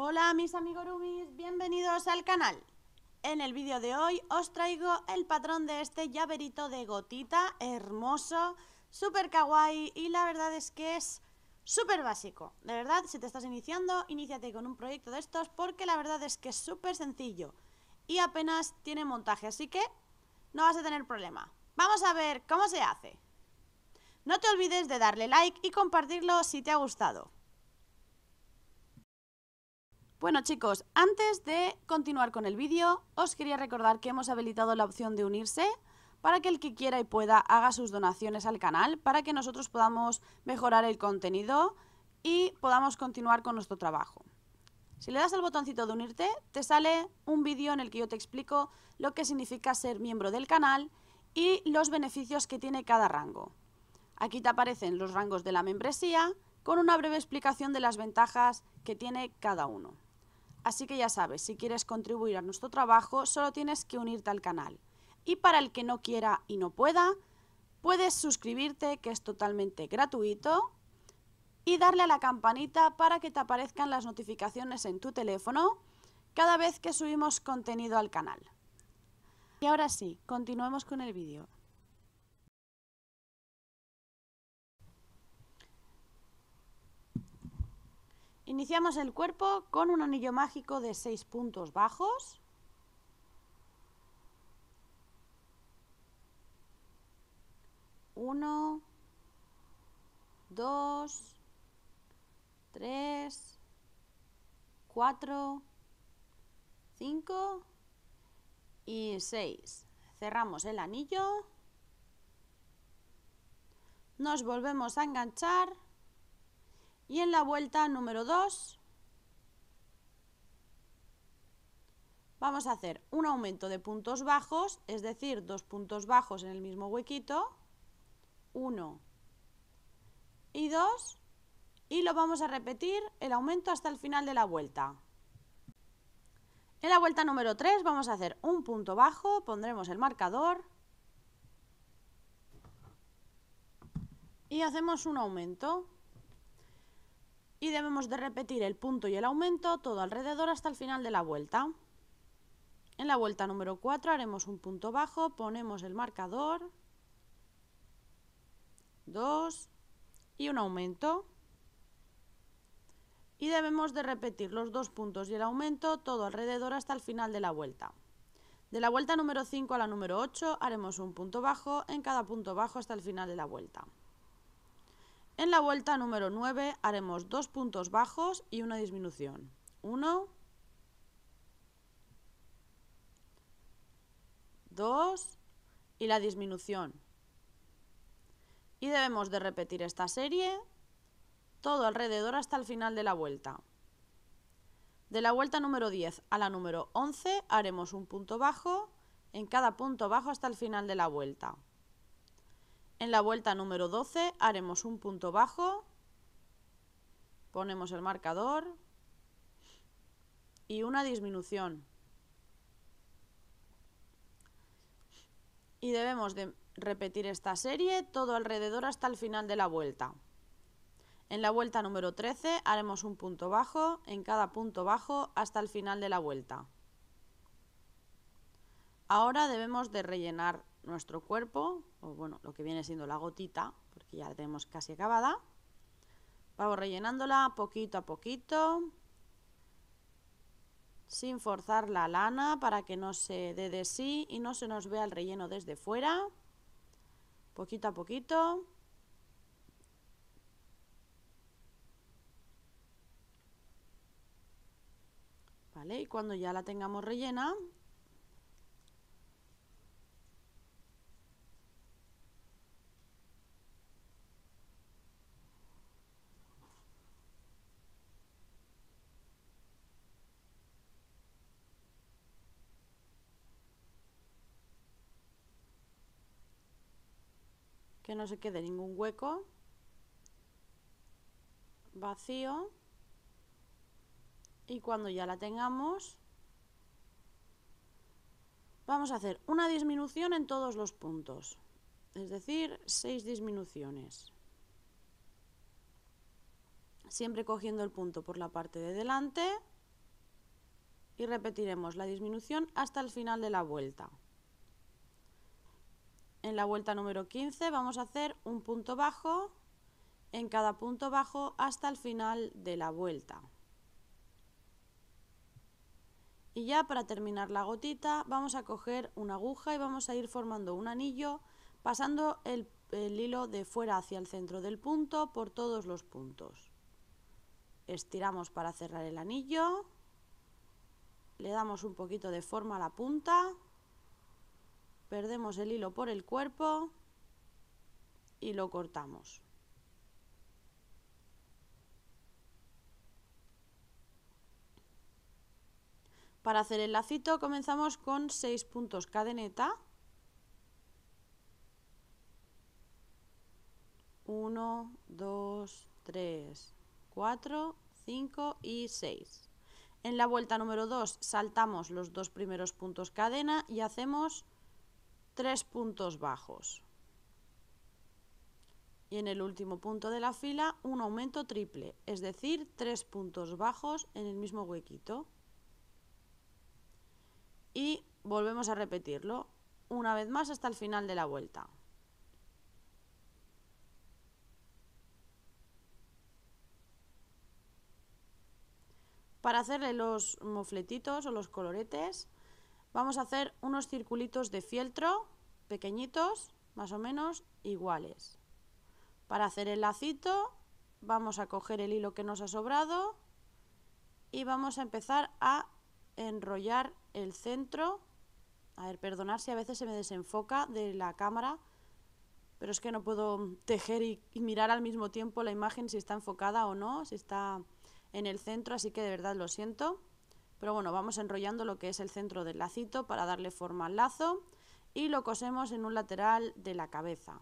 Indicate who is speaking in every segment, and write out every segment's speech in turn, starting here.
Speaker 1: Hola mis amigos rubis, bienvenidos al canal. En el vídeo de hoy os traigo el patrón de este llaverito de gotita, hermoso, súper kawaii y la verdad es que es súper básico. De verdad, si te estás iniciando, iníciate con un proyecto de estos porque la verdad es que es súper sencillo y apenas tiene montaje, así que no vas a tener problema. Vamos a ver cómo se hace. No te olvides de darle like y compartirlo si te ha gustado. Bueno chicos, antes de continuar con el vídeo, os quería recordar que hemos habilitado la opción de unirse para que el que quiera y pueda haga sus donaciones al canal, para que nosotros podamos mejorar el contenido y podamos continuar con nuestro trabajo. Si le das al botoncito de unirte, te sale un vídeo en el que yo te explico lo que significa ser miembro del canal y los beneficios que tiene cada rango. Aquí te aparecen los rangos de la membresía con una breve explicación de las ventajas que tiene cada uno. Así que ya sabes, si quieres contribuir a nuestro trabajo, solo tienes que unirte al canal. Y para el que no quiera y no pueda, puedes suscribirte, que es totalmente gratuito, y darle a la campanita para que te aparezcan las notificaciones en tu teléfono cada vez que subimos contenido al canal. Y ahora sí, continuemos con el vídeo. Iniciamos el cuerpo con un anillo mágico de 6 puntos bajos. Uno, dos, tres, cuatro, cinco y seis. Cerramos el anillo. Nos volvemos a enganchar y en la vuelta número 2 vamos a hacer un aumento de puntos bajos, es decir, dos puntos bajos en el mismo huequito, 1 y 2, y lo vamos a repetir el aumento hasta el final de la vuelta. En la vuelta número 3 vamos a hacer un punto bajo, pondremos el marcador y hacemos un aumento y debemos de repetir el punto y el aumento todo alrededor hasta el final de la vuelta. En la vuelta número 4 haremos un punto bajo, ponemos el marcador, 2 y un aumento. Y debemos de repetir los dos puntos y el aumento todo alrededor hasta el final de la vuelta. De la vuelta número 5 a la número 8 haremos un punto bajo en cada punto bajo hasta el final de la vuelta. En la vuelta número 9 haremos dos puntos bajos y una disminución. 1, 2 y la disminución. Y debemos de repetir esta serie todo alrededor hasta el final de la vuelta. De la vuelta número 10 a la número 11 haremos un punto bajo en cada punto bajo hasta el final de la vuelta. En la vuelta número 12 haremos un punto bajo, ponemos el marcador y una disminución. Y debemos de repetir esta serie todo alrededor hasta el final de la vuelta. En la vuelta número 13 haremos un punto bajo en cada punto bajo hasta el final de la vuelta. Ahora debemos de rellenar nuestro cuerpo, o bueno, lo que viene siendo la gotita, porque ya la tenemos casi acabada. Vamos rellenándola poquito a poquito, sin forzar la lana para que no se dé de sí y no se nos vea el relleno desde fuera. Poquito a poquito. Y cuando ya la tengamos rellena, que no se quede ningún hueco vacío y cuando ya la tengamos vamos a hacer una disminución en todos los puntos es decir, seis disminuciones siempre cogiendo el punto por la parte de delante y repetiremos la disminución hasta el final de la vuelta en la vuelta número 15 vamos a hacer un punto bajo en cada punto bajo hasta el final de la vuelta. Y ya para terminar la gotita vamos a coger una aguja y vamos a ir formando un anillo pasando el, hilo de fuera hacia el centro del punto por todos los puntos. Estiramos para cerrar el anillo, le damos un poquito de forma a la punta perdemos el hilo por el cuerpo y lo cortamos. Para hacer el lacito comenzamos con 6 puntos cadeneta. 1, 2, 3, 4, 5 y 6. En la vuelta número 2 saltamos los dos primeros puntos cadena y hacemos tres puntos bajos. Y en el último punto de la fila un aumento triple, es decir, tres puntos bajos en el mismo huequito. Y volvemos a repetirlo una vez más hasta el final de la vuelta. Para hacerle los mofletitos o los coloretes vamos a hacer unos circulitos de fieltro pequeñitos, más o menos iguales. Para hacer el lacito vamos a coger el hilo que nos ha sobrado y vamos a empezar a enrollar el centro. A ver, perdonad si a veces se me desenfoca de la cámara, pero es que no puedo tejer y, y mirar al mismo tiempo la imagen si está enfocada o no, si está en el centro, así que de verdad lo siento. Pero bueno, vamos enrollando lo que es el centro del lacito para darle forma al lazo y lo cosemos en un lateral de la cabeza.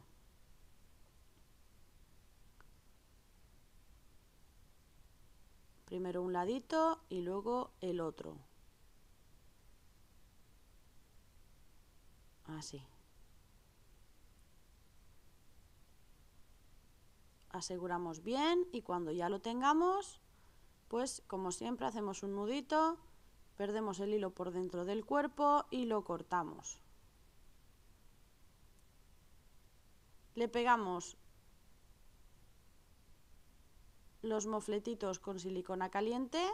Speaker 1: Primero un ladito y luego el otro. Así. Aseguramos bien y cuando ya lo tengamos, pues como siempre hacemos un nudito Perdemos el hilo por dentro del cuerpo y lo cortamos. Le pegamos los mofletitos con silicona caliente.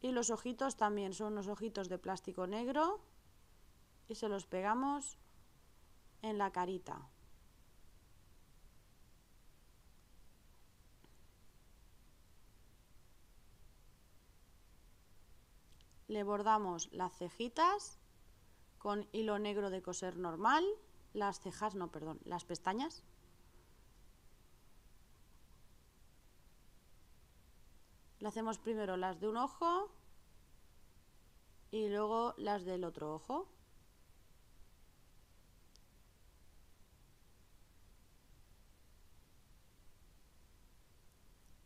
Speaker 1: Y los ojitos también son unos ojitos de plástico negro y se los pegamos en la carita. le bordamos las cejitas con hilo negro de coser normal, las cejas, no, perdón, las pestañas. Le hacemos primero las de un ojo y luego las del otro ojo.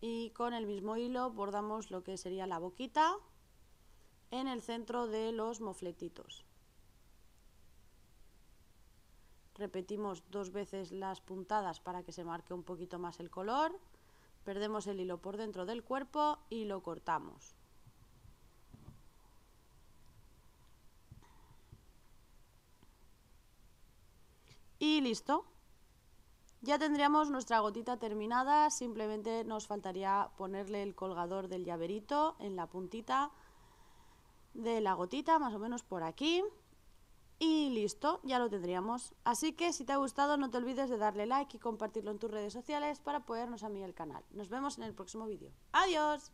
Speaker 1: Y con el mismo hilo bordamos lo que sería la boquita en el centro de los mofletitos. Repetimos dos veces las puntadas para que se marque un poquito más el color. Perdemos el hilo por dentro del cuerpo y lo cortamos. Y listo. Ya tendríamos nuestra gotita terminada, simplemente nos faltaría ponerle el colgador del llaverito en la puntita de la gotita, más o menos por aquí. Y listo, ya lo tendríamos. Así que si te ha gustado no te olvides de darle like y compartirlo en tus redes sociales para apoyarnos a mí el canal. Nos vemos en el próximo vídeo. ¡Adiós!